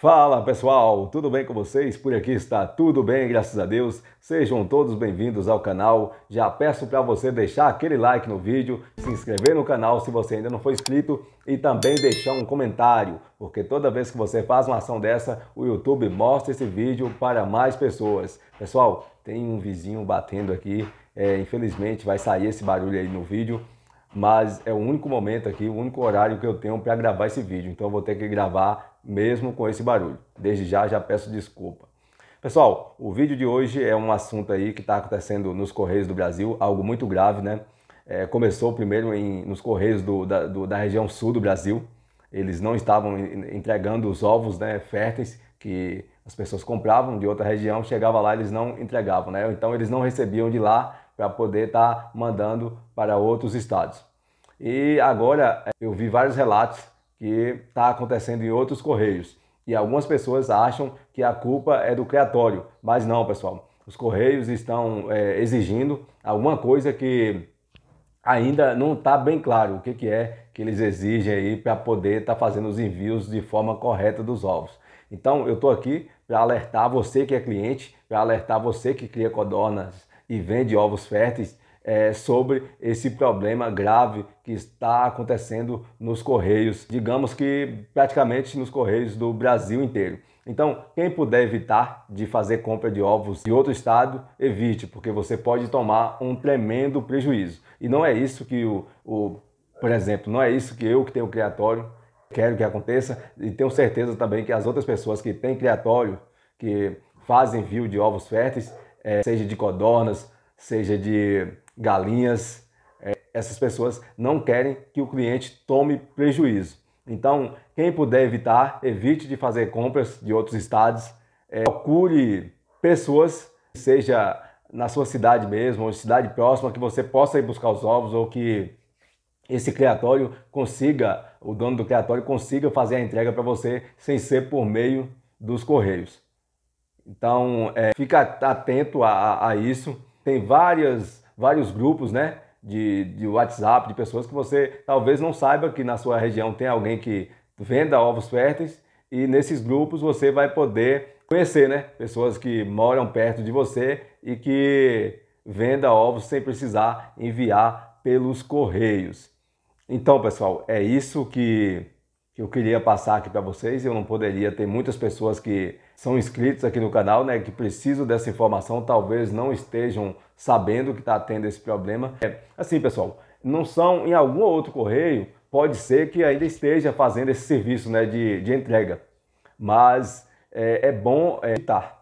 Fala pessoal, tudo bem com vocês? Por aqui está tudo bem, graças a Deus. Sejam todos bem-vindos ao canal. Já peço para você deixar aquele like no vídeo, se inscrever no canal se você ainda não for inscrito e também deixar um comentário, porque toda vez que você faz uma ação dessa, o YouTube mostra esse vídeo para mais pessoas. Pessoal, tem um vizinho batendo aqui, é, infelizmente vai sair esse barulho aí no vídeo mas é o único momento aqui, o único horário que eu tenho para gravar esse vídeo. Então eu vou ter que gravar mesmo com esse barulho. Desde já já peço desculpa. Pessoal, o vídeo de hoje é um assunto aí que está acontecendo nos Correios do Brasil, algo muito grave, né? É, começou primeiro em, nos Correios do, da, do, da, região sul do Brasil. Eles não estavam entregando os ovos né, férteis que as pessoas compravam de outra região, chegava lá eles não entregavam, né? Então eles não recebiam de lá para poder estar tá mandando para outros estados. E agora eh, eu vi vários relatos que está acontecendo em outros correios. E algumas pessoas acham que a culpa é do criatório, mas não, pessoal. Os correios estão é, exigindo alguma coisa que ainda não está bem claro o que, que é que eles exigem aí para poder estar tá fazendo os envios de forma correta dos ovos. Então eu estou aqui para alertar você que é cliente, para alertar você que cria codornas e vende ovos férteis é, sobre esse problema grave que está acontecendo nos Correios, digamos que praticamente nos Correios do Brasil inteiro. Então, quem puder evitar de fazer compra de ovos de outro estado, evite, porque você pode tomar um tremendo prejuízo. E não é isso que o, o por exemplo, não é isso que eu que tenho criatório quero que aconteça e tenho certeza também que as outras pessoas que têm criatório, que fazem envio de ovos férteis, é, seja de codornas, seja de galinhas. É, essas pessoas não querem que o cliente tome prejuízo. Então, quem puder evitar, evite de fazer compras de outros estados. É, procure pessoas, seja na sua cidade mesmo, ou cidade próxima, que você possa ir buscar os ovos ou que esse criatório consiga, o dono do criatório consiga fazer a entrega para você sem ser por meio dos correios. Então, é, fica atento a, a, a, isso. Tem várias, vários grupos, né? De, de WhatsApp, de pessoas que você talvez não saiba que na sua região tem alguém que venda ovos férteis e nesses grupos você vai poder conhecer, né? Pessoas que moram perto de você e que venda ovos sem precisar enviar pelos correios. Então, pessoal, é isso que que eu queria passar aqui para vocês. Eu não poderia, tem muitas pessoas que são inscritos aqui no canal, né, que precisam dessa informação, talvez não estejam sabendo que está tendo esse problema. É, assim, pessoal, não são em algum outro correio, pode ser que ainda esteja fazendo esse serviço né, de, de entrega, mas é, é bom é, evitar.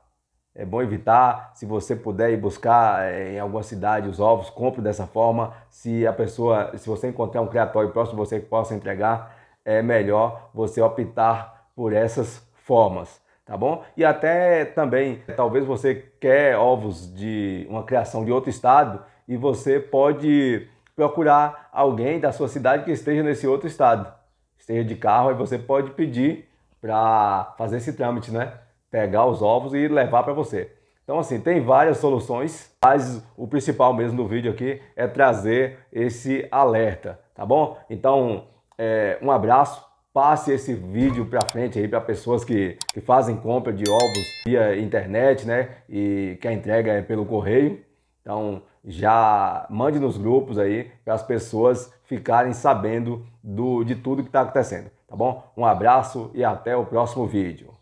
É bom evitar, se você puder ir buscar é, em alguma cidade os ovos, compre dessa forma. Se a pessoa, se você encontrar um criatório próximo você que possa entregar, é melhor você optar por essas formas, tá bom? E até também, talvez você quer ovos de uma criação de outro estado e você pode procurar alguém da sua cidade que esteja nesse outro estado. Esteja de carro, e você pode pedir para fazer esse trâmite, né? Pegar os ovos e levar para você. Então, assim, tem várias soluções, mas o principal mesmo do vídeo aqui é trazer esse alerta, tá bom? Então, é, um abraço. Passe esse vídeo para frente aí para pessoas que, que fazem compra de ovos via internet, né? E que a entrega é pelo correio. Então já mande nos grupos aí para as pessoas ficarem sabendo do, de tudo que está acontecendo, tá bom? Um abraço e até o próximo vídeo.